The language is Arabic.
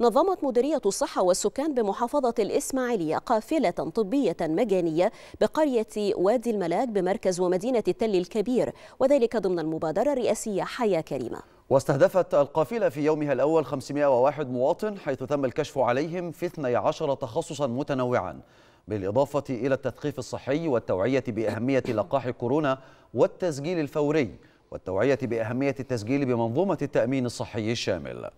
نظمت مديرية الصحة والسكان بمحافظة الإسماعيلية قافلة طبية مجانية بقرية وادي الملاك بمركز ومدينة التل الكبير وذلك ضمن المبادرة الرئاسية حياة كريمة واستهدفت القافلة في يومها الأول 501 مواطن حيث تم الكشف عليهم في 12 تخصصا متنوعا بالإضافة إلى التثقيف الصحي والتوعية بأهمية لقاح كورونا والتسجيل الفوري والتوعية بأهمية التسجيل بمنظومة التأمين الصحي الشامل